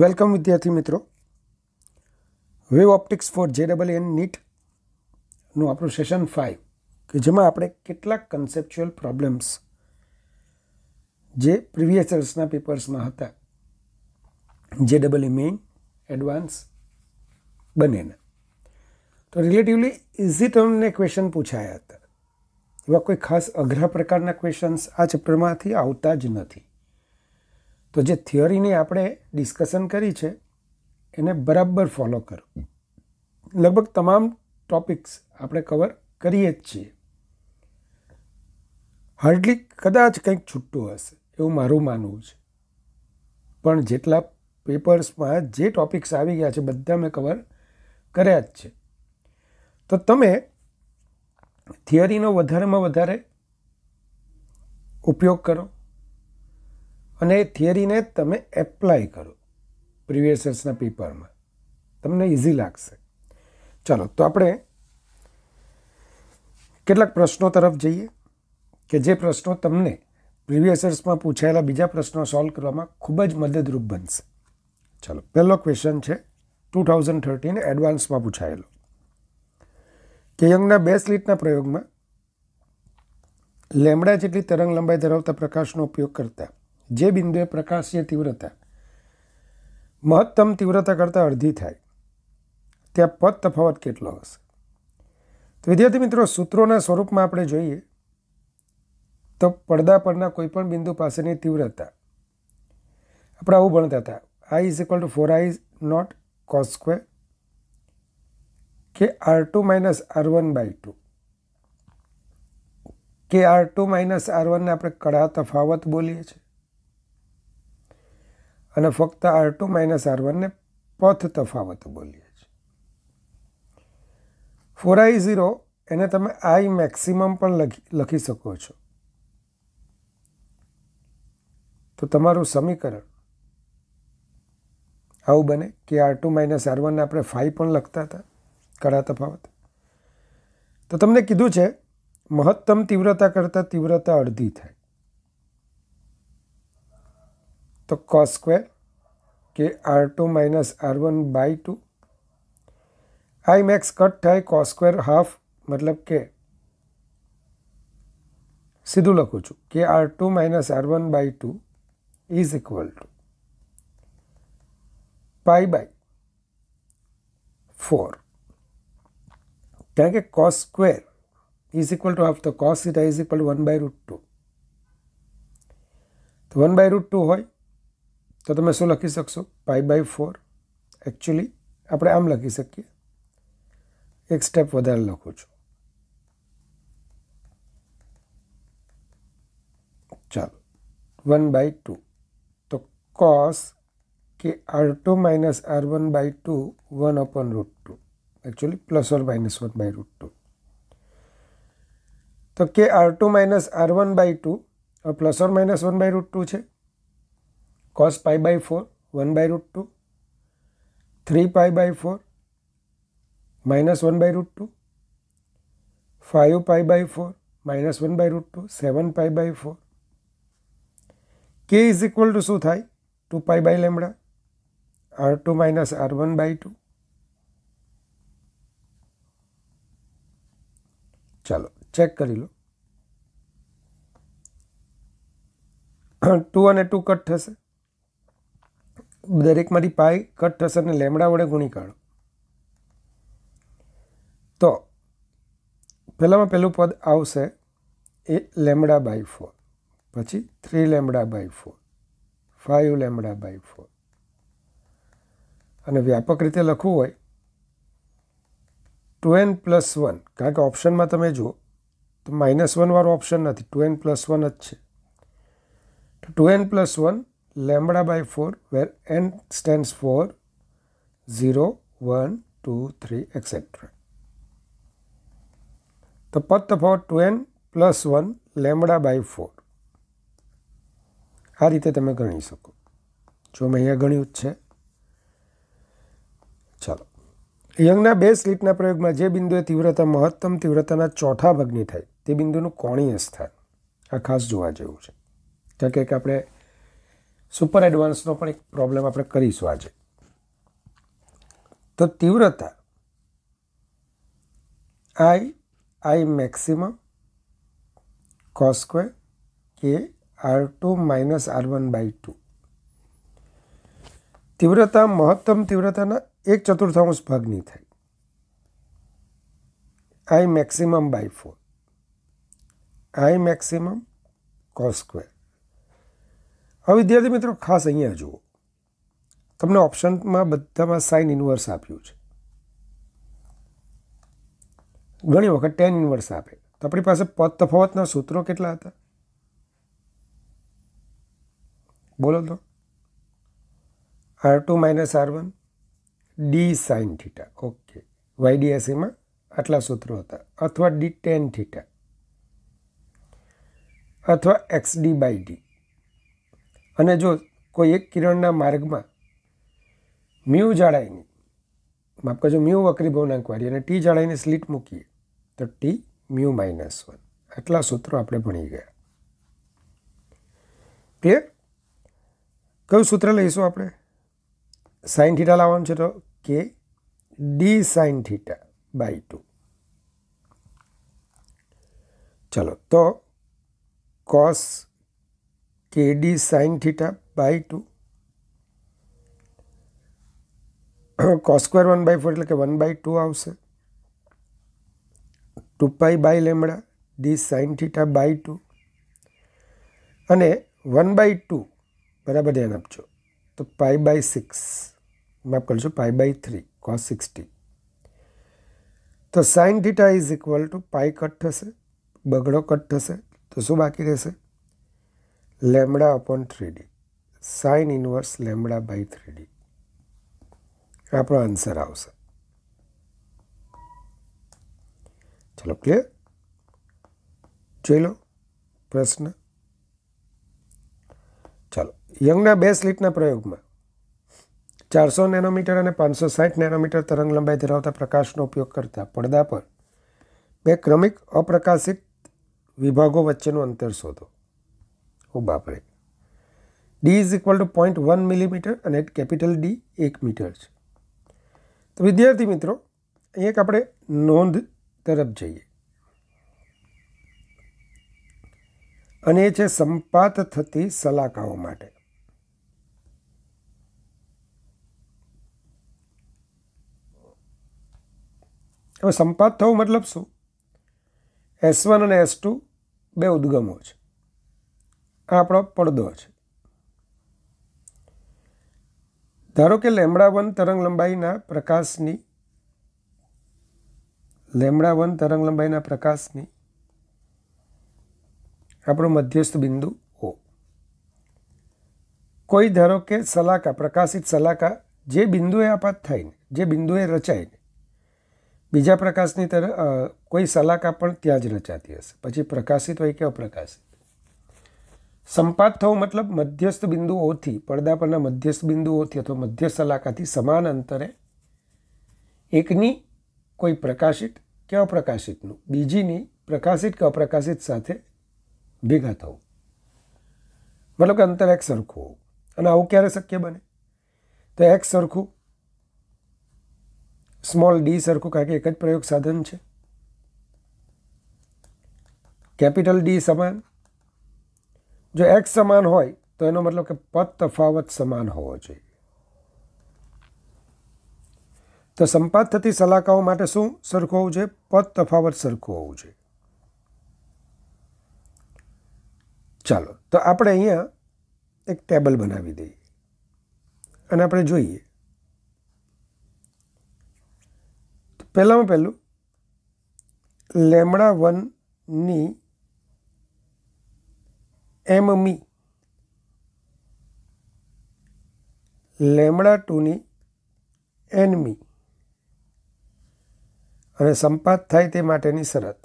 Welcome વિદ્યાર્થી મિત્રો wave optics four J double N નીટનું આપણું સેશન ફાઇવ કે જેમાં આપણે કેટલાક કન્સેપ્ચ્યુઅલ પ્રોબ્લેમ્સ જે પ્રિવિયસ યર્સના પેપર્સમાં હતા J double E main advance બંનેના તો રિલેટિવલી ઇઝી ટર્મને ક્વેશ્ચન પૂછાયા હતા એવા કોઈ ખાસ અઘરા પ્રકારના ક્વેશ્ચન્સ આ ચેપ્ટરમાંથી આવતા જ નથી તો જે થિયરીની આપણે ડિસ્કશન કરી છે એને બરાબર ફોલો કરો લગભગ તમામ ટોપિક્સ આપણે કવર કરીએ જ છીએ હાર્ડલી કદાચ કંઈક છૂટું હશે એવું મારું માનવું છે પણ જેટલા પેપર્સમાં જે ટોપિક્સ આવી ગયા છે બધા મેં કવર કર્યા જ છે તો તમે થિયરીનો વધારેમાં વધારે ઉપયોગ કરો અને એ થિયરીને તમે એપ્લાય કરો પ્રિવિયસ યર્સના પેપરમાં તમને ઇઝી લાગશે ચાલો તો આપણે કેટલાક પ્રશ્નો તરફ જઈએ કે જે પ્રશ્નો તમને પ્રિવિયસ યર્સમાં પૂછાયેલા બીજા પ્રશ્નો સોલ્વ કરવામાં ખૂબ જ મદદરૂપ બનશે ચાલો પહેલો ક્વેશ્ચન છે ટુ થાઉઝન્ડ થર્ટીન એડવાન્સમાં પૂછાયેલો કે યંગના બે સ્લીટના પ્રયોગમાં લેમડા જેટલી તરંગ લંબાઈ ધરાવતા પ્રકાશનો ઉપયોગ કરતા જે બિંદુએ પ્રકાશની તીવ્રતા મહત્તમ તીવ્રતા કરતાં અડધી થાય ત્યાં પદ તફાવત કેટલો હશે તો વિદ્યાર્થી મિત્રો સૂત્રોના સ્વરૂપમાં આપણે જોઈએ તો પડદા પરના કોઈપણ બિંદુ પાસેની તીવ્રતા આપણે આવું ભણતા હતા I is equal to four I naught cos square K R two minus R one by two K R two minus R વનને આપણે કડા તફાવત બોલીએ છીએ અને ફક્ત આર ટુ માઇનસ આર વનને પથ તફાવત બોલીએ છીએ ફોર આઈ ઝીરો એને તમે આઈ મેક્સિમમ પણ લખી લખી શકો છો તો તમારું સમીકરણ આવું બને કે આર ટુ માઇનસ આર વનને આપણે ફાઈ પણ લખતા હતા કરા તફાવત તો તમને કીધું છે મહત્તમ તીવ્રતા કરતાં તીવ્રતા અડધી થાય તો cos square K R two minus R one by two I max cut થાય કો સ્ક્વેર હાફ મતલબ કે સીધું લખું છું K R two minus R one by two is equal to pi by four કારણ કે cos square is equal to half તો cos theta is equal to one by root two તો one by root two હોય તો તમે શું લખી શકશો પાઈ બાય ફોર એકચ્યુઅલી આપણે આમ લખી શકીએ એક સ્ટેપ વધારે લખું છું ચાલો વન બાય ટુ તો cos K R two minus R one by two one upon root two actually plus or minus one by root two તો K R two minus R one by two plus or minus one by root two છે cos pi by four one by root two three pi by four minus one by root two five pi by four minus one by root two seven pi by four K is equal to શું થાય two pi by lambda R two minus R one by two ચાલો check કરી લો two અને two cut થશે દરેકમાંથી પાય cut થશે અને લેમડા વડે ગુણી કાઢો તો પહેલામાં પહેલું પદ આવશે એ લેમડા બાય ફોર પછી three lambda by four five lambda by four અને વ્યાપક રીતે લખવું હોય ટુ એન પ્લસ વન કારણ કે ઓપ્શનમાં તમે જુઓ તો માઇનસ વનવાળો ઓપ્શન નથી ટુ એન પ્લસ વન જ છે તો two N plus one lambda by 4 where n stands for 0, 1, 2, 3 etc. The path about 2n plus 1 lambda by 4 આ રીતે તમે ગણી શકો જો મેં અહીંયા ગણ્યું જ છે ચાલો યંગના બે સ્લિટના પ્રયોગમાં જે બિંદુએ તીવ્રતા મહત્તમ તીવ્રતાના ચોથા ભાગની થાય તે બિંદુનું કોણીય સ્થાન આ ખાસ જોવા જેવું છે કારણ કે આપણે સુપર એડવાન્સનો પણ એક પ્રોબ્લેમ આપણે કરીશું આજે તો તીવ્રતા આઈ આઈ maximum cos square K R two minus R one by two તીવ્રતા મહત્તમ તીવ્રતાના એક ચતુર્થાંશ ભાગની થાય I maximum by four I maximum cos square હવે વિદ્યાર્થી મિત્રો ખાસ અહીંયા જુઓ તમને ઓપ્શનમાં બધામાં સાઇન ઇન્વર્સ આપ્યું છે ઘણી વખત ટેન ઇન્વર્સ આપે તો આપણી પાસે પદ તફાવતના સૂત્રો કેટલા હતા બોલો તો R two minus R one D sine theta okay વાયડીએસીમાં આટલા સૂત્રો હતા અથવા ડી ટેન થીટા અથવા એક્સ ડી બાય ડી અને જો કોઈ એક કિરણના માર્ગમાં મ્યુ જાડાઈની માફ કરજો મ્યુ વક્રી ભવનાંક વાળી અને ટી જાડાઈની સ્લીટ મૂકીએ તો ટી મ્યુ માઇનસ વન આટલા સૂત્રો આપણે ભણી ગયા ક્લિયર કયું સૂત્ર લઈશું આપણે સાઇન થીટા લાવવાનું છે તો K D sine theta by two ચલો તો cos kd sin theta by 2 cos square one by four એટલે કે વન બાય ટુ આવશે two pi by lambda D sin theta by 2 અને વન બાય ટુ બરાબર ધ્યાન આપજો તો પાઈ બાય સિક્સ માફ કરજો pi by three cos sixty તો sine theta is equal to pi cut થશે બગડો કટ થશે તો શું બાકી રહેશે lambda upon three D sine inverse lambda by three D આપણો આન્સર આવશે ચલો ક્લિયર જોઈ લો પ્રશ્ન ચાલો યંગના બે સ્લિટના પ્રયોગમાં ચારસો નેનોમીટર અને પાંચસો સાઠ નેનોમીટર તરંગ લંબાઈ ધરાવતા પ્રકાશનો ઉપયોગ કરતા પડદા પર બે ક્રમિક અપ્રકાશિત વિભાગો વચ્ચેનું અંતર શોધો ઓ બાપરે D is equal to point one millimetre અને કેપિટલ ડી એક મીટર છે તો વિદ્યાર્થી મિત્રો અહીં એક આપણે નોંધ તરફ જઈએ અને એ છે સંપાત થતી સલાકાઓ માટે હવે સંપાત થવું મતલબ શું એસ વન અને એસ ટુ બે ઉદ્ગમો છે આ આપણો પડદો છે ધારો કે લેમડા વન તરંગલંબાઈના પ્રકાશની લેમડા વન તરંગલંબાઈના પ્રકાશની આપણું મધ્યસ્થ બિંદુ ઓ કોઈ ધારો કે સલાકા પ્રકાશિત સલાકા જે બિંદુએ આપાત થાય ને જે બિંદુએ રચાય ને બીજા પ્રકાશની તરફ કોઈ સલાકા પણ ત્યાં જ રચાતી હશે પછી પ્રકાશિત હોય કે અપ્રકાશિત સંપાત થવું મતલબ મધ્યસ્થ બિંદુઓથી પડદા પરના મધ્યસ્થ બિંદુઓથી અથવા મધ્યસ્થ સલાકાથી સમાન અંતરે એકની કોઈ પ્રકાશિત કે અપ્રકાશિતનું બીજીની પ્રકાશિત કે અપ્રકાશિત સાથે ભેગા થવું મતલબ કે અંતર એક સરખું હોવું અને આવું ક્યારે શક્ય બને તો એક સરખું સ્મોલ ડી સરખું કારણ કે એક જ પ્રયોગ સાધન છે કેપિટલ ડી સમાન જો એક્સ સમાન હોય તો એનો મતલબ કે પદ તફાવત સમાન હોવો જોઈએ તો સંપાદ થતી સલાકાઓ માટે શું સરખું હોવું જોઈએ પદ તફાવત સરખું હોવું જોઈએ ચાલો તો આપણે અહીંયા એક ટેબલ બનાવી દઈએ અને આપણે જોઈએ પહેલાંમાં પહેલું લેમડા વનની एमएम लेम्डा 2 नी एनएम आणि संपात થઈ તે માટેની શરત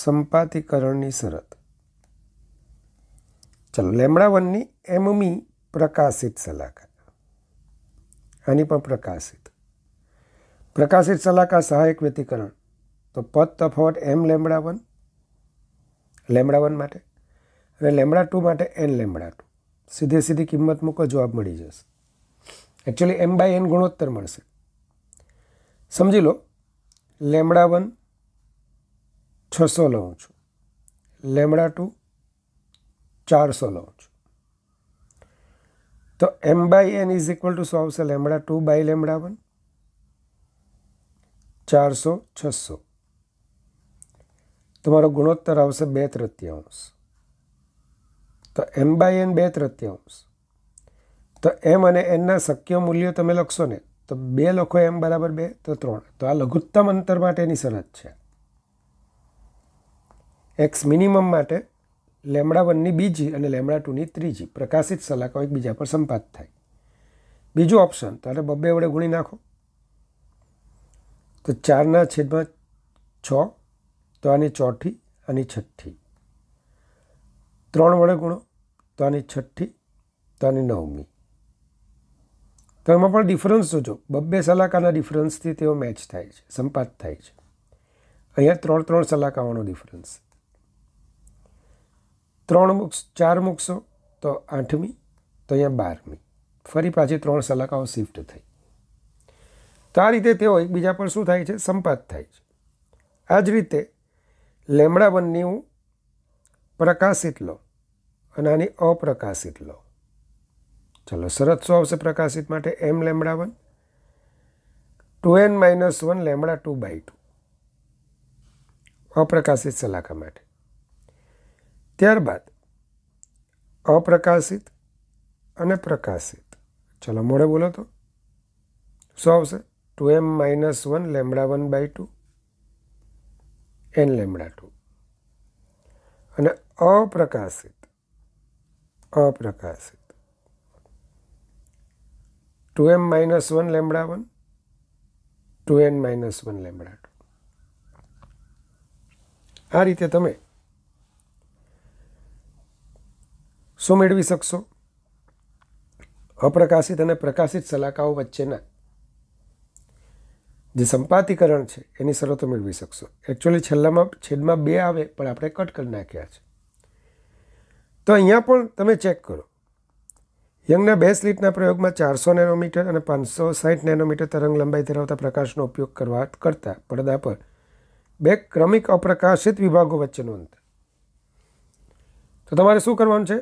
સંપાતીકરણની શરત ચાલ લેમ્ડા 1 ની એમમી પ્રકાશિત સલાકા અનિપ પ્રકાશિત પ્રકાશિત સલાકા સહાયક વેતિકરણ તો પદ તફાવત M lambda one lambda one માટે અને લેમડા ટુ માટે એન લેમડા ટુ સીધે સીધી કિંમત મૂકો જવાબ મળી જશે એકચ્યુઅલી એમ બાય એન ગુણોત્તર મળશે સમજી લો લેમડા વન છસો લઉં છું લેમડા ટુ ચારસો લઉં છું તો M by N is equal to સો આવશે lambda two by lambda one ચારસો છસો તમારો ગુણોત્તર આવશે બે તૃતીયાંશ તો એમ બાય એન બે તૃતીયાંશ તો એમ અને એનના શક્ય મૂલ્યો તમે લખશો ને તો બે લખો એમ બરાબર બે તો ત્રણ તો આ લઘુત્તમ અંતર માટેની શરત છે એક્સ મિનિમમ માટે લેમડા વનની બીજી અને લેમડા ટુની ત્રીજી પ્રકાશિત સલાકો એકબીજા પર સંપાત થાય બીજું ઓપ્શન તો આને બબ્બે વડે ગુણી નાખો તો ચારના છેદમાં છ તો આની ચોથી અને છઠ્ઠી ત્રણ વડે ગુણો તો આની છઠ્ઠી તો આની નવમી તો એમાં પણ ડિફરન્સ જોજો બબ્બે સલાકાના ડિફરન્સથી તેઓ મેચ થાય છે સંપાત થાય છે અહીંયા ત્રણ ત્રણ સલાકાઓનો ડિફરન્સ ત્રણ મુક ચાર મૂકશો તો આઠમી તો અહીંયા બારમી ફરી પાછી ત્રણ સલાકાઓ શિફ્ટ થઈ તો આ રીતે તેઓ એકબીજા પર શું થાય છે સંપાત થાય છે આ જ રીતે લેમડા વનની પ્રકાશિત લો અને આની અપ્રકાશિત લો ચલો શરત શું આવશે પ્રકાશિત માટે M lambda one two N minus one lambda two by two અપ્રકાશિત સલાકા માટે ત્યારબાદ અપ્રકાશિત અને પ્રકાશિત ચલો મોડે બોલો તો શું આવશે two M minus one lambda one by two N lambda two અને અપ્રકાશિત અપ્રકાશિત two M minus one lambda one two N minus one lambda two આ રીતે તમે શું મેળવી શકશો અપ્રકાશિત અને પ્રકાશિત સલાકાઓ વચ્ચેના જે સંપાતીકરણ છે એની શરતો મેળવી શકશો એકચ્યુઅલી છેલ્લામાં છેદમાં બે આવે પણ આપણે કટ કરી નાખ્યા છે તો અહીંયા પણ તમે ચેક કરો યંગના બે સ્લીટના પ્રયોગમાં ચારસો નેનોમીટર અને પાંચસો સાઠ નેનોમીટર તરંગ લંબાઈ ધરાવતા પ્રકાશનો ઉપયોગ કરવા કરતાં પડદા પર બે ક્રમિક અપ્રકાશિત વિભાગો વચ્ચેનું અંતર તો તમારે શું કરવાનું છે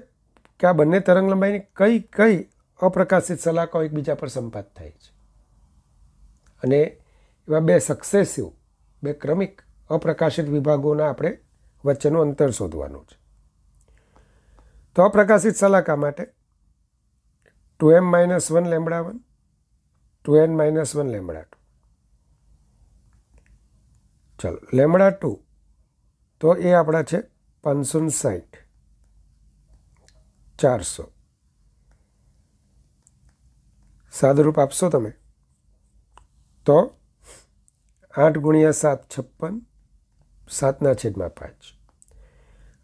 કે આ બંને તરંગ લંબાઈની કઈ કઈ અપ્રકાશિત સલાહકાઓ એકબીજા પર સંપાત થાય છે અને એવા બે સક્સેસિવ બે ક્રમિક અપ્રકાશિત વિભાગોના આપણે વચ્ચેનું અંતર શોધવાનું છે તો અપ્રકાશિત સલાકા માટે two M minus one lambda one two N minus one lambda two ચાલો લેમડા ટુ તો એ આપણા છે પાંચસો સાઠ ચારસો સાદુરૂપ આપશો તમે તો આઠ ગુણ્યા સાત છપ્પન સાતના છેદમાં પાંચ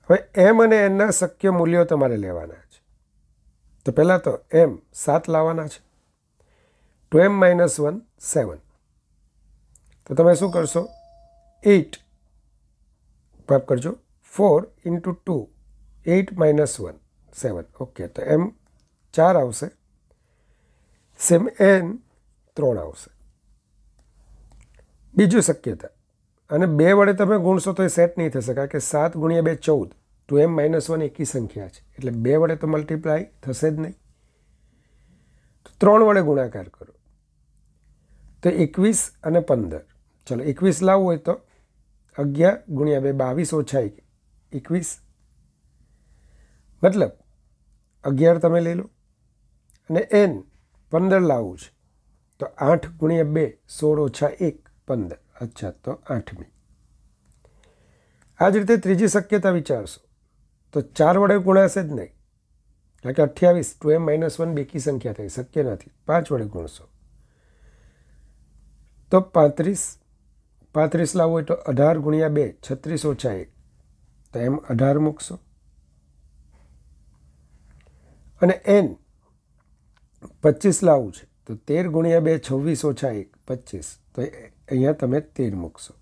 હવે એમ અને એનના શક્ય મૂલ્યો તમારે લેવાના છે તો પહેલાં તો એમ સાત લાવવાના છે two M minus one seven તો તમે શું કરશો એઇટ માફ કરજો four into two eight minus one seven okay તો એમ ચાર આવશે સેમ એન ત્રણ આવશે બીજું શક્યતા અને બે વડે તમે ગુણશો તો એ સેટ નહીં થશે કારણ કે સાત ગુણ્યા બે ચૌદ ટુ એમ માઇનસ વન એકી સંખ્યા છે એટલે બે વડે તો મલ્ટીપ્લાય થશે જ નહીં તો ત્રણ વડે ગુણાકાર કરો તો એકવીસ અને પંદર ચલો એકવીસ લાવવું હોય તો અગિયાર ગુણ્યા બે બાવીસ ઓછા એકવીસ મતલબ અગિયાર તમે લઈ લો અને એન પંદર લાવવું છે તો આઠ ગુણ્યા બે સોળ ઓછા એક પંદર અચ્છા તો આઠમી આ જ રીતે ત્રીજી શક્યતા વિચારશો તો ચાર વડે ગુણાશે જ નહીં કારણ કે અઠ્યાવીસ ટુ એમ માઇનસ વન બેકી સંખ્યા થઈ શક્ય નથી પાંચ વડે ગુણશો તો પાંત્રીસ પાંત્રીસ લાવો હોય તો અઢાર ગુણ્યા બે છત્રીસ ઓછા એક તો એમ અઢાર મૂકશો અને એન પચીસ લાવવું છે તો તેર ગુણ્યા બે છવ્વીસ ઓછા એક પચીસ તો અહીંયા તમે તેર મૂકશો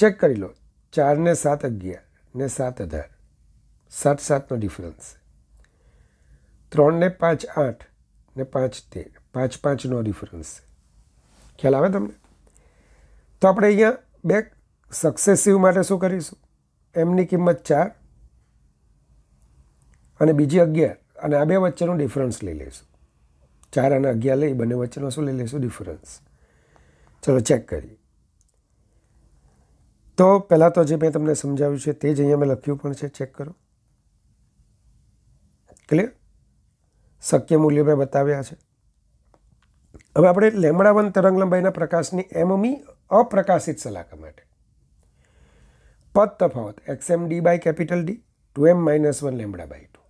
ચેક કરી લો ચારને સાત અગિયાર ને સાત અઢાર સાત સાતનો ડિફરન્સ ત્રણ ને પાંચ આઠ ને પાંચ તેર પાંચ પાંચનો ડિફરન્સ ખ્યાલ આવે તમને તો આપણે અહીંયા બે સક્સેસિવ માટે શું કરીશું એમની કિંમત ચાર અને બીજી અગિયાર અને આ બે વચ્ચેનો ડિફરન્સ લઈ લઈશું ચાર અને અગિયાર લઈ બંને વચ્ચેનો શું લઈ લઈશું ડિફરન્સ ચલો ચેક કરીએ તો પહેલાં તો જે મેં તમને સમજાવ્યું છે તે જ અહીંયા મેં લખ્યું પણ છે ચેક કરો ક્લિયર શક્ય મૂલ્યો મેં બતાવ્યા છે હવે આપણે લેમડા વન તરંગલંબાઈના પ્રકાશની એમમી અપ્રકાશિત સલાકા માટે પદ તફાવત X M D by capital D two M minus one lambda by two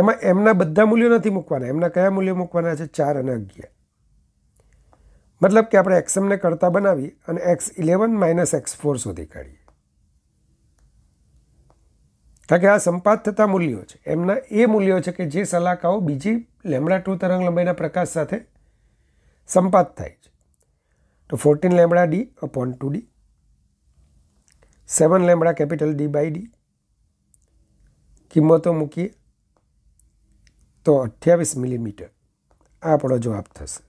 એમાં એમના બધા મૂલ્યો નથી મૂકવાના એમના કયા મૂલ્યો મૂકવાના છે ચાર અને અગિયાર મતલબ કે આપણે એક્સમને કરતા બનાવી અને X eleven minus X four સુધી કાઢીએ કારણ કે આ સંપાત થતા મૂલ્યો છે એમના એ મૂલ્યો છે કે જે સલાકાઓ બીજી લેમડા ટુ તરંગ લંબાઈના પ્રકાશ સાથે સંપાત થાય છે તો fourteen lambda D upon two D seven lambda capital D by D કિંમતો મૂકીએ તો અઠ્યાવીસ મિલીમીટર આ આપણો જવાબ થશે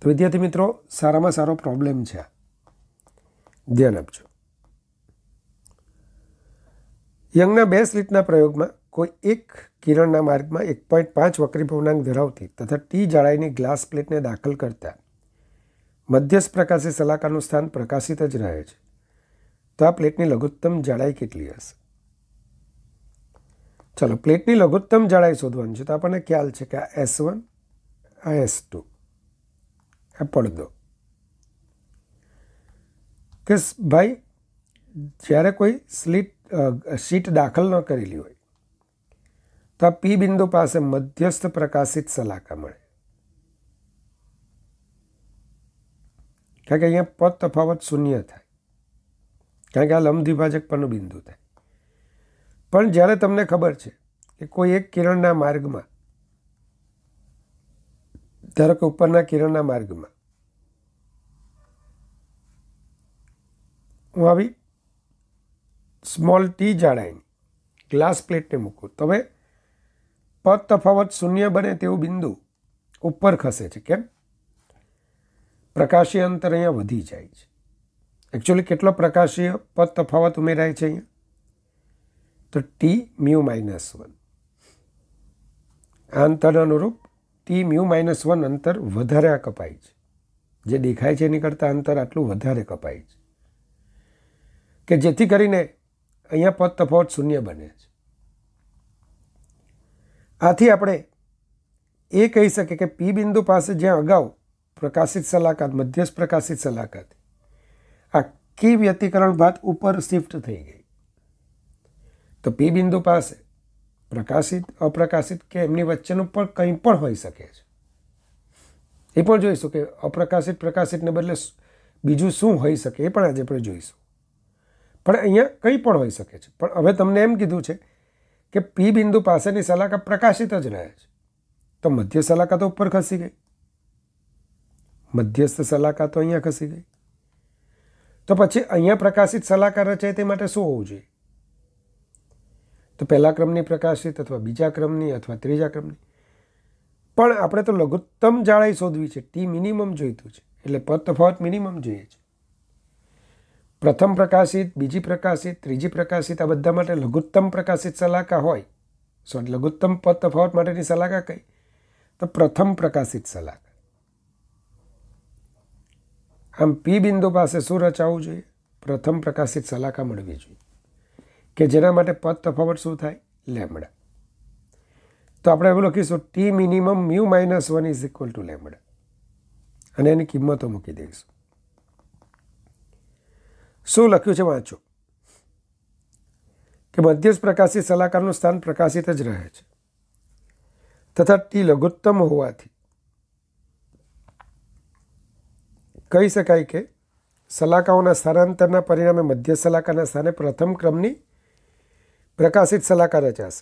તો વિદ્યાર્થી મિત્રો સારામાં સારો પ્રોબ્લેમ છે ધ્યાન આપજો યંગના બે સ્લિટના પ્રયોગમાં કોઈ એક કિરણના માર્ગમાં એક પોઈન્ટ પાંચ વક્રી ભવનાંક ધરાવતી તથા ટી જાળાઈની ગ્લાસ પ્લેટને દાખલ કરતા મધ્યસ્થ પ્રકાશી સલાકાનું સ્થાન પ્રકાશિત જ રહે છે તો આ પ્લેટની લઘુત્તમ જાળાઈ કેટલી હશે ચાલો પ્લેટની લઘુત્તમ જાળાઈ શોધવાની છે તો આપણને ખ્યાલ છે કે આ એસ વન આ એસ ટુ પડદો કે ભાઈ જ્યારે કોઈ સ્લીટ શીટ દાખલ ન કરેલી હોય તો આ પી બિંદુ પાસે મધ્યસ્થ પ્રકાશિત સલાકા મળે કારણ કે અહીંયા પદ તફાવત શૂન્ય થાય કારણ કે આ લંબદ્વિભાજક પરનું બિંદુ થાય પણ જ્યારે તમને ખબર છે કે કોઈ એક કિરણના માર્ગમાં ધારો કે ઉપરના કિરણના માર્ગમાં હું આવી સ્મોલ ટી જાડાઈની ગ્લાસ પ્લેટને મૂકું તો હવે પદ તફાવત શૂન્ય બને તેવું બિંદુ ઉપર ખસે છે કેમ પ્રકાશીય અંતર અહીંયા વધી જાય છે એકચ્યુઅલી કેટલો પ્રકાશીય પદ તફાવત ઉમેરાય છે અહીંયા તો ટી મ્યુ માઇનસ વન આ અંતર અનુરૂપ ટી મ્યુ માઇનસ વન અંતર વધારે આ કપાય છે જે દેખાય છે એની કરતાં અંતર આટલું વધારે કપાય છે કે જેથી કરીને અહીંયા પદ તફાવત શૂન્ય બને છે આથી આપણે એ કહી શકીએ કે પી બિંદુ પાસે જ્યાં અગાઉ પ્રકાશિત સલાહકાર મધ્યસ્થ પ્રકાશિત સલાહકાર આ કી વ્યતિકરણ ભાત ઉપર શિફ્ટ થઈ ગઈ તો પી બિંદુ પાસે પ્રકાશિત અપ્રકાશિત કે એમની વચ્ચેનું પણ કંઈ પણ હોઈ શકે છે એ પણ જોઈશું કે અપ્રકાશિત પ્રકાશિતને બદલે બીજું શું હોઈ શકે એ પણ આજે આપણે જોઈશું પણ અહીંયા કંઈ પણ હોઈ શકે છે પણ હવે તમને એમ કીધું છે કે પી બિંદુ પાસેની સલાકા પ્રકાશિત જ રહે છે તો મધ્ય સલાકા તો ઉપર ખસી ગઈ મધ્યસ્થ સલાકા તો અહીંયા ખસી ગઈ તો પછી અહીંયા પ્રકાશિત સલાકા રચાય તે માટે શું હોવું જોઈએ તો પહેલા ક્રમની પ્રકાશિત અથવા બીજા ક્રમની અથવા ત્રીજા ક્રમની પણ આપણે તો લઘુત્તમ જાળાઈ શોધવી છે ટી મિનિમમ જોઈતું છે એટલે પદ તફાવત મિનિમમ જોઈએ છે પ્રથમ પ્રકાશિત બીજી પ્રકાશિત ત્રીજી પ્રકાશિત આ બધા માટે લઘુત્તમ પ્રકાશિત સલાકા હોય સોરી લઘુત્તમ પદ તફાવત માટેની સલાકા કઈ તો પ્રથમ પ્રકાશિત સલાકા આમ પી બિંદુ પાસે શું રચાવવું જોઈએ પ્રથમ પ્રકાશિત સલાકા મળવી જોઈએ કે જેના માટે પદ તફાવત શું થાય લેમડા તો આપણે એવું લખીશું T minimum mu minus one is equal to lambda અને એની કિંમતો મૂકી દઈશું શું લખ્યું છે વાંચો કે મધ્યસ્થ પ્રકાશિત સલાહકારનું સ્થાન પ્રકાશિત જ રહે છે તથા ટી લઘુત્તમ હોવાથી કહી શકાય કે સલાહકારોના સ્થાનાંતરના પરિણામે મધ્ય સલાહકારના સ્થાને પ્રથમ ક્રમની પ્રકાશિત સલાહકાર જ હશે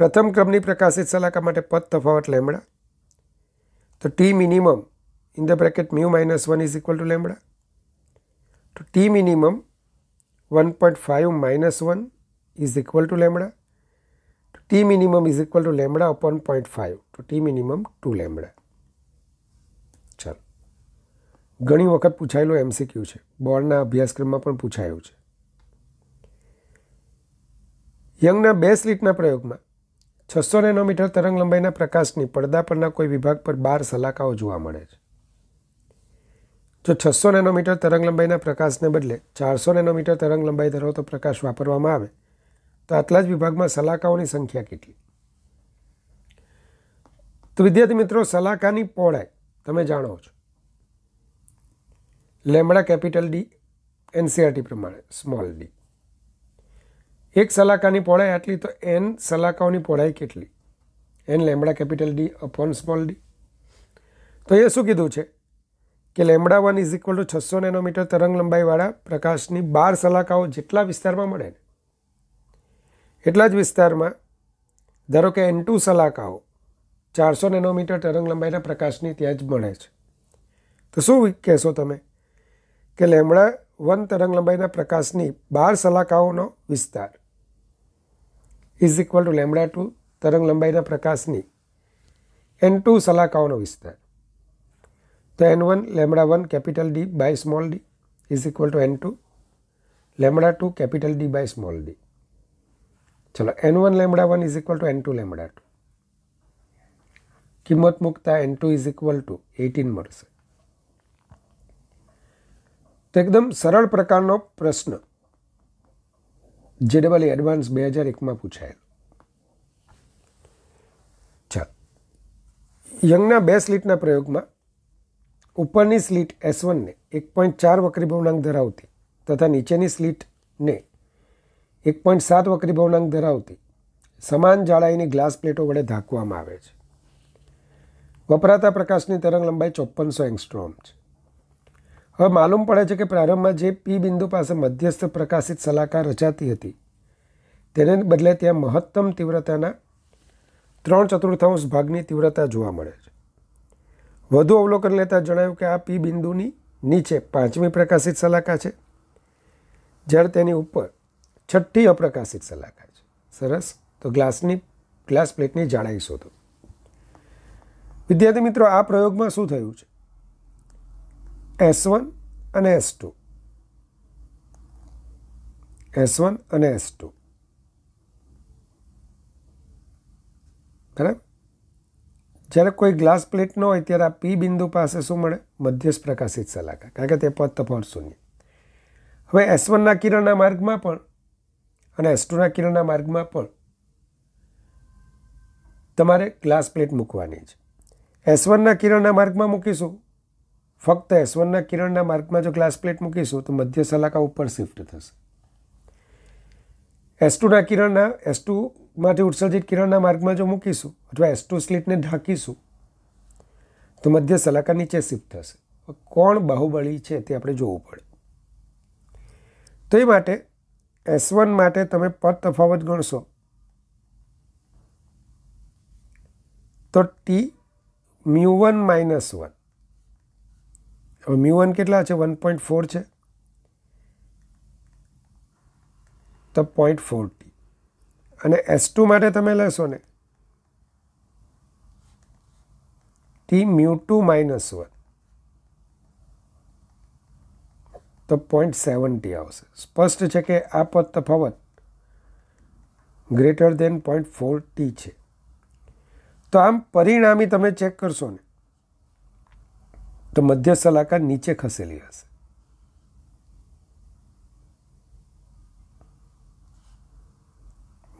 પ્રથમ ક્રમની પ્રકાશિત સલાહકાર માટે પદ તફાવત લેમડા તો T minimum in the bracket mu minus one is equal to lambda તો T minimum one point five minus one is equal to lambda તો T minimum is equal to lambda upon point five તો T minimum two lambda ચાલો ઘણી વખત પૂછાયેલું MCQ છે બોર્ડના અભ્યાસક્રમમાં પણ પૂછાયું છે યંગના બે સ્લિટના પ્રયોગમાં છસો નેનોમીટર તરંગલંબાઈના પ્રકાશની પડદા પરના કોઈ વિભાગ પર બાર સલાકાઓ જોવા મળે છે જો છસો નેનોમીટર તરંગલંબાઈના પ્રકાશને બદલે ચારસો નેનોમીટર તરંગલંબાઈ ધરાવતો પ્રકાશ વાપરવામાં આવે તો આટલા જ વિભાગમાં સલાકાઓની સંખ્યા કેટલી તો વિદ્યાર્થી મિત્રો સલાકાની પહોળાઈ તમે જાણો છો લેમડા કેપિટલ ડી એનસીઆરટી પ્રમાણે સ્મોલ ડી એક સલાકાની પહોળાઈ આટલી તો એન સલાકાઓની પહોળાઈ કેટલી N lambda capital D upon small D તો એ શું કીધું છે કે lambda one is equal to છસો નેનોમીટર તરંગ લંબાઈવાળા પ્રકાશની બાર સલાકાઓ જેટલા વિસ્તારમાં મળે ને એટલા જ વિસ્તારમાં ધારો કે એન ટુ સલાકાઓ ચારસો નેનોમીટર તરંગ લંબાઈના પ્રકાશની ત્યાં જ મળે છે તો શું કહેશો તમે કે લેમડા વન તરંગ લંબાઈના પ્રકાશની બાર સલાકાઓનો વિસ્તાર is equal to lambda two તરંગ લંબાઈના પ્રકાશની એન ટુ સલાકાઓનો વિસ્તાર તો N one lambda one capital D by small D is equal to N two lambda two capital D by small D ચલો N one lambda one is equal to N two lambda two કિંમત મૂકતા N two is equal to eighteen મળશે તો એકદમ સરળ પ્રકારનો પ્રશ્ન જે ડબલ એડવાન્સ બે હજાર એકમાં પૂછાયેલું ચાલો યંગના બે સ્લીટના પ્રયોગમાં ઉપરની સ્લીટ એસ વનને એક પોઈન્ટ ચાર વક્રી ભવનાંક ધરાવતી તથા નીચેની સ્લીટને એક પોઈન્ટ સાત વક્રી ભવનાંક ધરાવતી સમાન જાડાઈની ગ્લાસ પ્લેટો વડે ઢાંકવામાં આવે છે વપરાતા પ્રકાશની તરંગ લંબાઈ ચોપ્પનસો એંગસ્ટ્રોમ છે હવે માલુમ પડે છે કે પ્રારંભમાં જે પી બિંદુ પાસે મધ્યસ્થ પ્રકાશિત સલાહકાર રચાતી હતી તેને બદલે ત્યાં મહત્તમ તીવ્રતાના ત્રણ ચતુર્થાંશ ભાગની તીવ્રતા જોવા મળે છે વધુ અવલોકન લેતા જણાયું કે આ પી બિંદુની નીચે પાંચમી પ્રકાશિત સલાકા છે જ્યારે તેની ઉપર છઠ્ઠી અપ્રકાશિત સલાકા છે સરસ તો ગ્લાસની ગ્લાસ પ્લેટની જાડાઈ શોધો વિદ્યાર્થી મિત્રો આ પ્રયોગમાં શું થયું છે એસ વન અને એસ ટુ એસ વન અને એસ ટુ બરાબર જ્યારે કોઈ ગ્લાસ પ્લેટ ન હોય ત્યારે આ પી બિંદુ પાસે શું મળે મધ્યસ્થ પ્રકાશિત સલાકા કારણ કે તે પદ તફાવત શૂન્ય હવે એસ વનના કિરણના માર્ગમાં પણ અને એસ ટુના કિરણના માર્ગમાં પણ તમારે ગ્લાસ પ્લેટ મૂકવાની છે એસ વનના કિરણના માર્ગમાં મૂકીશું ફક્ત એસ વનના કિરણના માર્ગમાં જો ગ્લાસ પ્લેટ મૂકીશું તો મધ્ય સલાકા ઉપર શિફ્ટ થશે એસ ટુના કિરણના એસ ટુમાંથી ઉત્સર્જિત કિરણના માર્ગમાં જો મૂકીશું અથવા એસ ટુ સ્લિટને ઢાંકીશું તો મધ્ય સલાકા નીચે શિફ્ટ થશે કોણ બાહુબળી છે તે આપણે જોવું પડે તો એ માટે એસ વન માટે તમે પદ તફાવત ગણશો તો T mu one minus one હવે મ્યુ વન કેટલા છે વન પોઈન્ટ ફોર છે તો પોઈન્ટ ફોર ટી અને એસ ટુ માટે તમે લેશો ને T mu two minus one તો પોઈન્ટ સેવન્ટી આવશે સ્પષ્ટ છે કે આ પદ તફાવત greater than point four T છે તો આમ પરિણામી તમે ચેક કરશો ને તો મધ્ય સલાકા નીચે ખસેલી હશે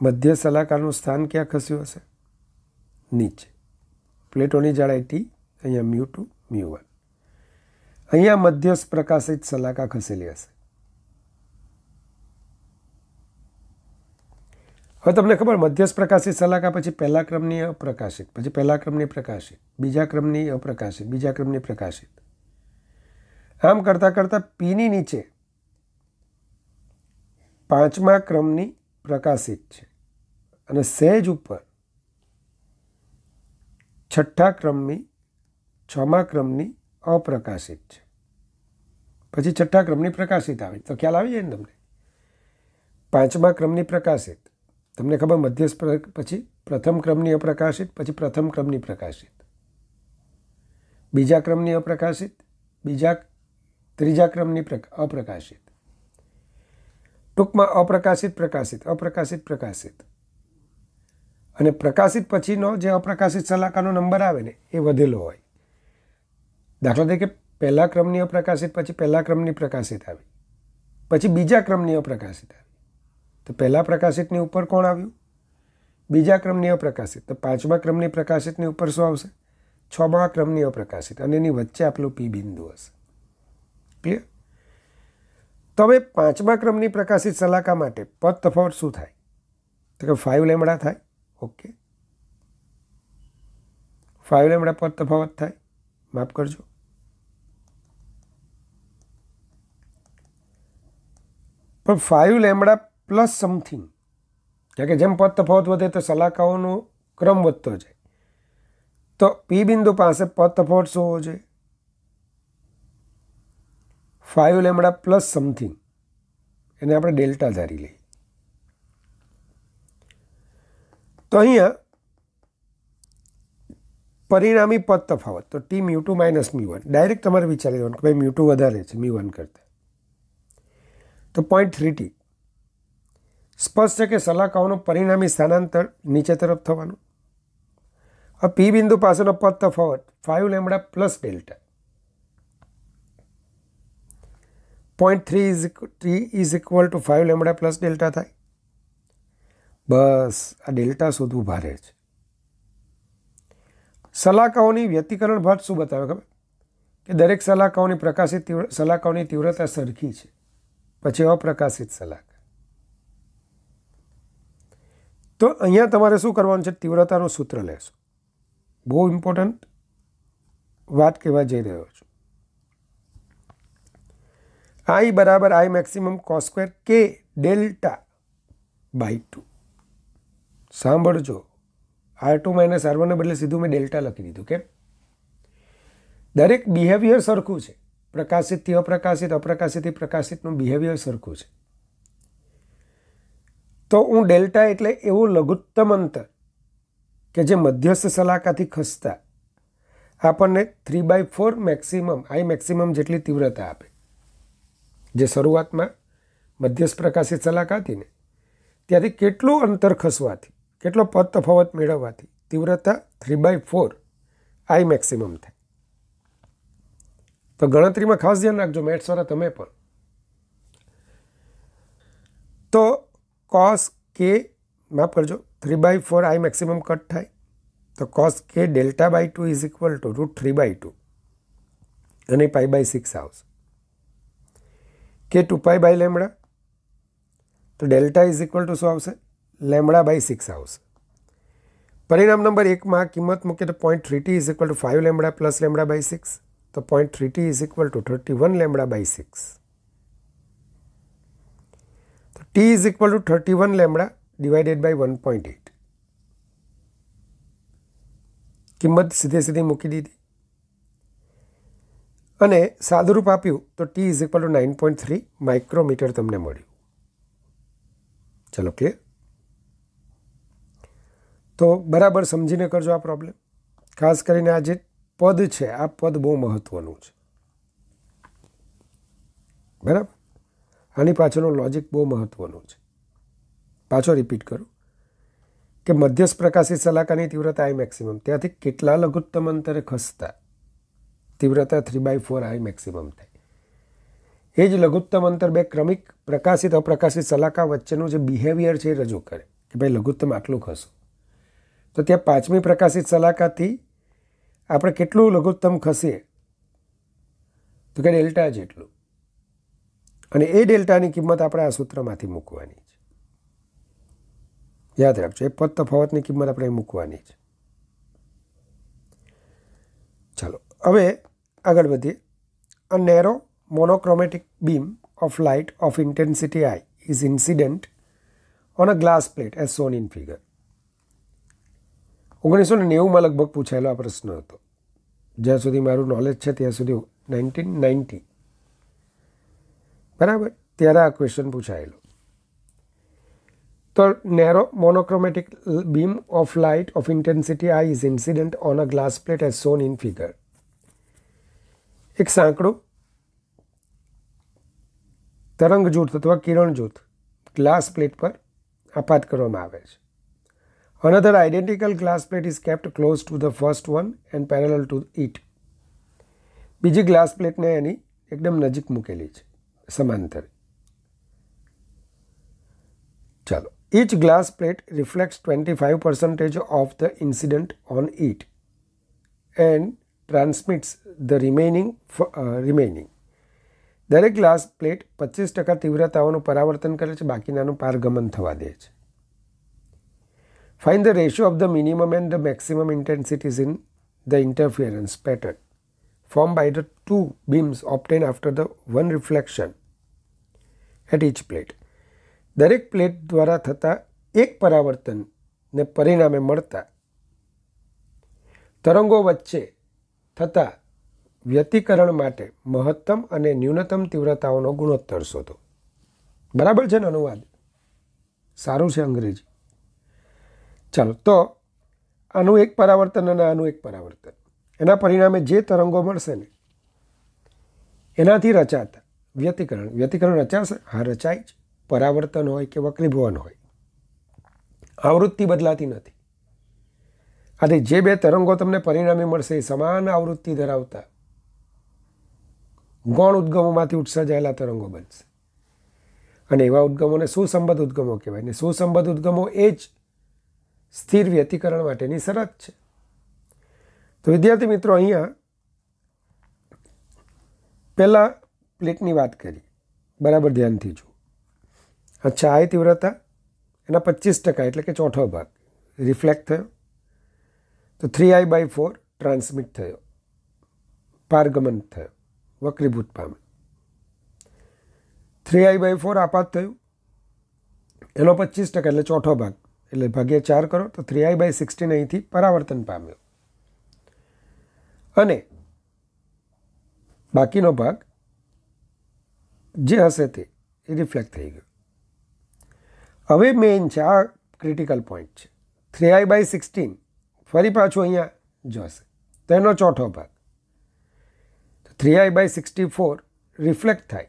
મધ્ય સલાકાનું સ્થાન ક્યાં ખસ્યું હશે નીચે પ્લેટોની જાડાઈ ટી અહીંયા મ્યુ ટુ મ્યુ વન અહીંયા મધ્ય પ્રકાશિત સલાકા ખસેલી હશે હવે તમને ખબર મધ્યસ્થ પ્રકાશિત સલાકા પછી પહેલા ક્રમની અપ્રકાશિત પછી પહેલા ક્રમની પ્રકાશિત બીજા ક્રમની અપ્રકાશિત બીજા ક્રમની પ્રકાશિત આમ કરતાં કરતાં પીની નીચે પાંચમા ક્રમની પ્રકાશિત છે અને સહેજ ઉપર છઠ્ઠા ક્રમની છમા ક્રમની અપ્રકાશિત છે પછી છઠ્ઠા ક્રમની પ્રકાશિત આવે તો ખ્યાલ આવી જાય ને તમને પાંચમા ક્રમની પ્રકાશિત તમને ખબર મધ્યસ્થ પછી પ્રથમ ક્રમની અપ્રકાશિત પછી પ્રથમ ક્રમની પ્રકાશિત બીજા ક્રમની અપ્રકાશિત બીજા ત્રીજા ક્રમની અપ્રકાશિત ટૂંકમાં અપ્રકાશિત પ્રકાશિત અપ્રકાશિત પ્રકાશિત અને પ્રકાશિત પછીનો જે અપ્રકાશિત સલાહકારનો નંબર આવે ને એ વધેલો હોય દાખલા તરીકે પહેલા ક્રમની અપ્રકાશિત પછી પહેલા ક્રમની પ્રકાશિત આવી પછી બીજા ક્રમની અપ્રકાશિત આવી તો પહેલાં પ્રકાશિતની ઉપર કોણ આવ્યું બીજા ક્રમની અપ્રકાશિત તો પાંચમા ક્રમની પ્રકાશિતની ઉપર શું આવશે છમા ક્રમની અપ્રકાશિત અને એની વચ્ચે આપણું પી બિંદુ હશે ક્લિયર તો હવે પાંચમા ક્રમની પ્રકાશિત સલાકા માટે પદ તફાવત શું થાય તો કે ફાઇવ લેમડા થાય ઓકે ફાઇવ લેમડા પદ તફાવત થાય માફ કરજો પણ ફાઇવ લેમડા પ્લસ સમથિંગ કારણ કે જેમ પદ તફાવત વધે તો સલાકાઓનો ક્રમ વધતો જાય તો પી બિંદુ પાસે પદ તફાવત શું હોવો જોઈએ ફાઇવ લેમડા પ્લસ સમથિંગ એને આપણે ડેલ્ટા ધારી લઈએ તો અહીંયા પરિણામી પદ તફાવત તો T mu two minus mu one direct તમારે વિચારી લેવાનું કે ભાઈ મ્યુ ટુ વધારે છે મ્યુ વન કરતાં તો પોઈન્ટ થ્રી ટી સ્પષ્ટ છે કે સલાકાઓનું પરિણામી સ્થાનાંતર નીચે તરફ થવાનું આ પી બિંદુ પાસેનો પદ તફાવત five lambda plus delta point three is three is equal to five lambda plus delta થાય બસ આ ડેલ્ટા શોધવું ભારે છે સલાહકાઓની વ્યતિકરણ ભાત શું બતાવે ખબર કે દરેક સલાકાઓની પ્રકાશિત તીવ્ર સલાહકાઓની તીવ્રતા સરખી છે પછી અપ્રકાશિત સલાહ તો અહીંયા તમારે શું કરવાનું છે તીવ્રતાનું સૂત્ર લેશો બહુ ઇમ્પોર્ટન્ટ વાત કહેવા જઈ રહ્યો છું આઈ બરાબર આઈ મેક્સિમમ કોસ્ક્વેર કે ડેલ્ટા બાય ટુ સાંભળજો આર ટુ માઇનસ આર વનને બદલે સીધું મેં ડેલ્ટા લખી દીધું કેમ દરેક બિહેવિયર સરખું છે પ્રકાશિતથી અપ્રકાશિત અપ્રકાશિતથી પ્રકાશિતનું બિહેવિયર સરખું છે તો હું ડેલ્ટા એટલે એવું લઘુત્તમ અંતર કે જે મધ્યસ્થ સલાકાથી ખસતા આપણને three by four maximum I maximum જેટલી તીવ્રતા આપે જે શરૂઆતમાં મધ્યસ્થ પ્રકાશિત સલાકા હતી ને ત્યાંથી કેટલું અંતર ખસવાથી કેટલો પદ તફાવત મેળવવાથી તીવ્રતા three by four I maximum થાય તો ગણતરીમાં ખાસ ધ્યાન રાખજો મેથ્સવાળા તમે પણ તો કોસ કે માફ કરજો three by four I maximum cut થાય તો કોસ કે delta by two is equal to root three by two અને પાઈ બાય સિક્સ આવશે કે ટુ પાઈ બાય લેમડા તો ડેલ્ટા ઇઝ ઇક્વલ ટુ શું આવશે લેમડા બાય સિક્સ આવશે પરિણામ નંબર એકમાં કિંમત મૂકે તો point three T is equal to five lambda plus lambda by six તો point three T is equal to thirty one lambda by six t is equal to 31 lambda divided by 1.8 કિંમત સીધે સીધી મૂકી દીધી અને સાદુરૂપ આપ્યું તો T is equal to nine point three micrometre તમને મળ્યું ચલો ક્લિયર તો બરાબર સમજીને કરજો આ પ્રોબ્લેમ ખાસ કરીને આ જે પદ છે આ પદ બહુ મહત્ત્વનું છે બરાબર આની પાછળનો લોજિક બહુ મહત્ત્વનો છે પાછો રિપીટ કરું કે મધ્યસ્થ પ્રકાશિત સલાકાની તીવ્રતા આઈ મેક્સિમમ ત્યાંથી કેટલા લઘુત્તમ અંતરે ખસતા તીવ્રતા three by four I maximum થાય એ જ લઘુત્તમ અંતર બે ક્રમિક પ્રકાશિત અપ્રકાશિત સલાકા વચ્ચેનું જે બિહેવિયર છે એ રજૂ કરે કે ભાઈ લઘુત્તમ આટલું ખસો તો ત્યાં પાંચમી પ્રકાશિત સલાકાથી આપણે કેટલું લઘુત્તમ ખસીએ તો કે ડેલ્ટા જેટલું અને એ ડેલ્ટાની કિંમત આપણે આ સૂત્રમાંથી મૂકવાની છે યાદ રાખજો એ પદ તફાવતની કિંમત આપણે મૂકવાની છે ચાલો હવે આગળ વધીએ a narrow monochromatic beam of light of intensity I is incident on a glass plate as shown in figure ઓગણીસો ને નેવુંમાં લગભગ પૂછાયેલો આ પ્રશ્ન હતો જ્યાં સુધી મારું નોલેજ છે ત્યાં સુધી નાઇન્ટીન નાઇન્ટી બરાબર ત્યારે આ ક્વેશ્ચન પૂછાયેલો તો narrow monochromatic beam of light of intensity I is incident on a glass plate as shown in figure એક સાંકડું તરંગ જૂથ અથવા કિરણ જૂથ ગ્લાસ પ્લેટ પર આપાત કરવામાં આવે છે Another identical glass plate is kept close to the first one and parallel to it બીજી ગ્લાસ પ્લેટને એની એકદમ નજીક મૂકેલી છે સમાંતર ચાલો each glass plate reflects twenty five percentage of the incident on it and transmits the remaining remaining દરેક ગ્લાસ પ્લેટ પચીસ ટકા તીવ્રતાઓનું પરાવર્તન કરે છે બાકીનાનું પારગમન થવા દે છે find the ratio of the minimum and the maximum intensities in the interference pattern form by the two beams obtained after the one reflection at each plate દરેક પ્લેટ દ્વારા થતા એક પરાવર્તનને પરિણામે મળતા તરંગો વચ્ચે થતા વ્યતિકરણ માટે મહત્તમ અને ન્યૂનતમ તીવ્રતાઓનો ગુણોત્તર શોધો બરાબર છે ને અનુવાદ સારું છે અંગ્રેજી ચાલો તો આનું એક પરાવર્તન અને આનું એક પરાવર્તન એના પરિણામે જે તરંગો મળશે ને એનાથી રચાતા વ્યતિકરણ વ્યતિકરણ રચાશે હા રચાય જ પરાવર્તન હોય કે વક્રીભવન હોય આવૃત્તિ બદલાતી નથી આથી જે બે તરંગો તમને પરિણામી મળશે એ સમાન આવૃત્તિ ધરાવતા ગૌણ ઉદ્ગમોમાંથી ઉત્સર્જાયેલા તરંગો બનશે અને એવા ઉદ્ગમોને સુસંબદ્ધ ઉદ્ગમો કહેવાય ને સુસંબદ્ધ ઉદ્ગમો એ જ સ્થિર વ્યતિકરણ માટેની શરત છે તો વિદ્યાર્થી મિત્રો અહીંયા પહેલાં પ્લેટની વાત કરી બરાબર ધ્યાનથી જો આ છાય તીવ્રતા એના પચીસ ટકા એટલે કે ચોથો ભાગ રિફ્લેક્ટ થયો તો three I by four transmit થયો પારગમન થયો વક્રીભૂત પામ્યો થ્રી આઈ બાય ફોર આપાત થયું એનો પચીસ ટકા એટલે ચોથો ભાગ એટલે ભાગ્યા ચાર કરો તો થ્રી આઈ બાય સિક્સટીન અહીંથી પરાવર્તન પામ્યો અને બાકીનો ભાગ જે હશે તે એ રિફ્લેક્ટ થઈ ગયું હવે મેઇન છે આ ક્રિટિકલ પોઈન્ટ છે થ્રી આઈ બાય સિક્સટીન ફરી પાછું અહીંયા જોશે તેનો ચોથો ભાગ three I by sixty four reflect થાય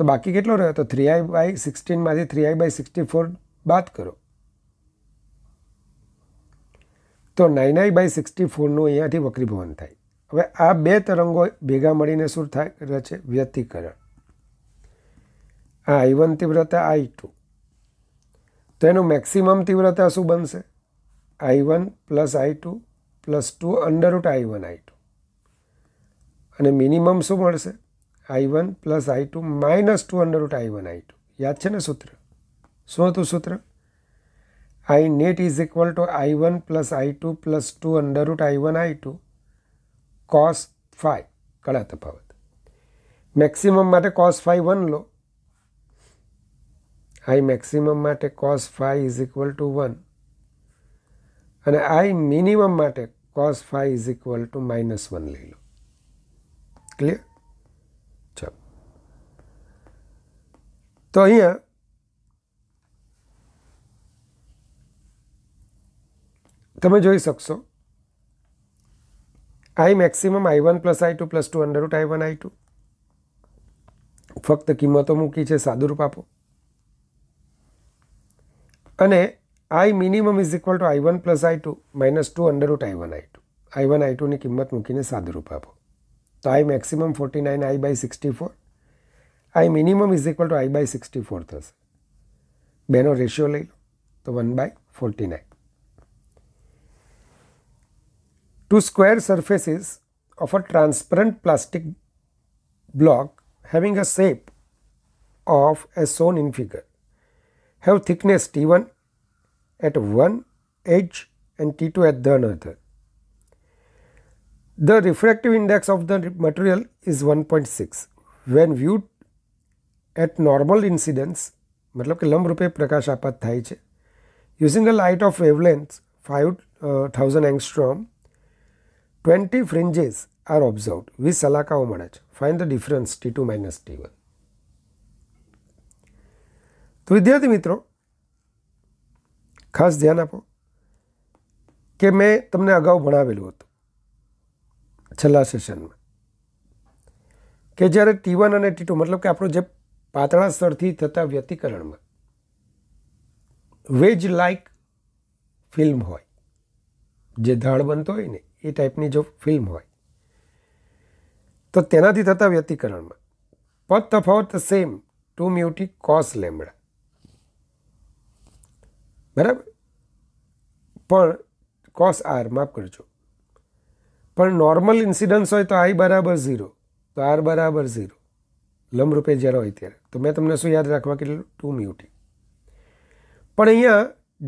તો બાકી કેટલો રહ્યો તો થ્રી આઈ બાય સિક્સટીનમાંથી three I by sixty four બાદ કરો તો નાઇન આઈ બાય સિક્સટી ફોરનું અહીંયાથી વક્રીભવન થાય હવે આ બે તરંગો ભેગા મળીને શું થાય છે વ્યતિકરણ આ આઈ વન તીવ્રતા આઈ ટુ તો એનું મેક્સિમમ તીવ્રતા શું બનશે I one plus I two plus two under root I one I two અને મિનિમમ શું મળશે I one plus I two minus two under root I one I two યાદ છે ને સૂત્ર શું હતું સૂત્ર I net is equal to I one plus I two plus two under root I one I two cos phi કળા તફાવત maximum માટે કોસ ફાઈ વન લો આઈ મેક્સિમમ માટે cos phi is equal to one અને I minimum માટે cos phi is equal to minus one લઈ લો clear ચાલો તો અહીંયા તમે જોઈ શકશો I maximum I one plus I two plus two under root I one I two ફક્ત કિંમતો મૂકી છે સાદું રૂપ આપો અને I minimum is equal to I one plus I two minus two under root I one I two I one I ટુની કિંમત મૂકીને સાદુરૂપ આપો તો I maximum forty nine I by sixty four I minimum is equal to I by sixty four થશે બેનો ratio લઈ લો તો one by forty nine two square surfaces of a transparent plastic block having a shape of as shown in have have thickness T1 at one edge and T2 at the other. The refractive index of the material is 1.6. When viewed at normal incidence, using a light of wavelength 5000 uh, angstrom, 20 fringes are observed. We find the difference T2 minus T1. તો વિદ્યાર્થી મિત્રો ખાસ ધ્યાન આપો કે મેં તમને અગાઉ ભણાવેલું હતું છેલ્લા સેશનમાં કે જ્યારે ટી વન અને ટી ટુ મતલબ કે આપણું જે પાતળા સ્તરથી થતા વ્યતિકરણમાં વેજ લાઇક ફિલ્મ હોય જે ધાળ બનતો હોય ને એ ટાઈપની જો ફિલ્મ હોય તો તેનાથી થતા વ્યતિકરણમાં પદ તફાવત same two mu T cos lambda બરાબર પણ કોસ આર માફ કરજો પણ નોર્મલ ઇન્સિડન્સ હોય તો આઈ બરાબર ઝીરો તો આર બરાબર ઝીરો લંબરૂપે જ્યારે હોય ત્યારે તો મેં તમને શું યાદ રાખવા કેટલું ટુ મ્યુટી પણ અહીંયા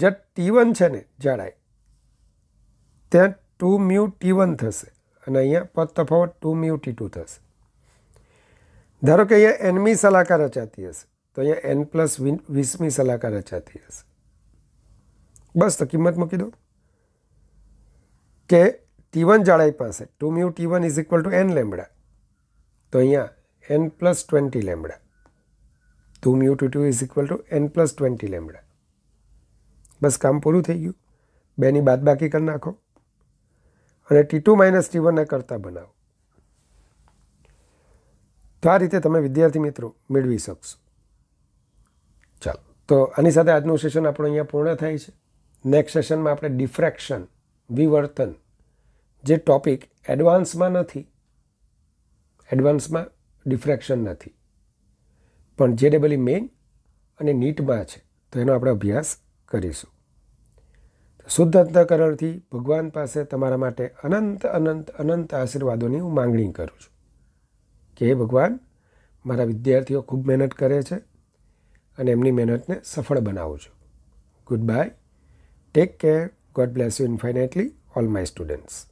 જે ટી વન છે ને જાડાઈ ત્યાં ટુ મ્યુ ટી વન થશે અને અહીંયા પદ તફાવત ટુ મ્યુ ટી ટુ થશે ધારો કે અહીંયા એનમી સલાહકાર રચાતી હશે તો અહીંયા એન પ્લસ વીસમી સલાહકાર રચાતી હશે બસ તો કિંમત મૂકી દો કે ટી વન જાડાઈ પાસે two mu T one is equal to N lambda તો અહીંયા N plus twenty lambda two mu two two is equal to N plus twenty lambda બસ કામ પૂરું થઈ ગયું બેની બાદ બાકી કરી નાખો અને ટી ટુ માઇનસ ટી વનને કરતાં બનાવો તો આ રીતે તમે વિદ્યાર્થી મિત્રો મેળવી શકશો ચાલો તો આની સાથે આજનું સેશન આપણું અહીંયા પૂર્ણ થાય છે નેક્સ્ટ સેશનમાં આપણે ડિફ્રેક્શન વિવર્તન જે ટોપિક એડવાન્સમાં નથી એડવાન્સમાં ડિફ્રેક્શન નથી પણ જે ડબલી મેઇન અને નીટમાં છે તો એનો આપણે અભ્યાસ કરીશું શુદ્ધ અંતઃકરણથી ભગવાન પાસે તમારા માટે અનંત અનંત અનંત આશીર્વાદોની હું માંગણી કરું છું કે હે ભગવાન મારા વિદ્યાર્થીઓ ખૂબ મહેનત કરે છે અને એમની મહેનતને સફળ બનાવું છું good bye Take care. God bless you infinitely, all my students.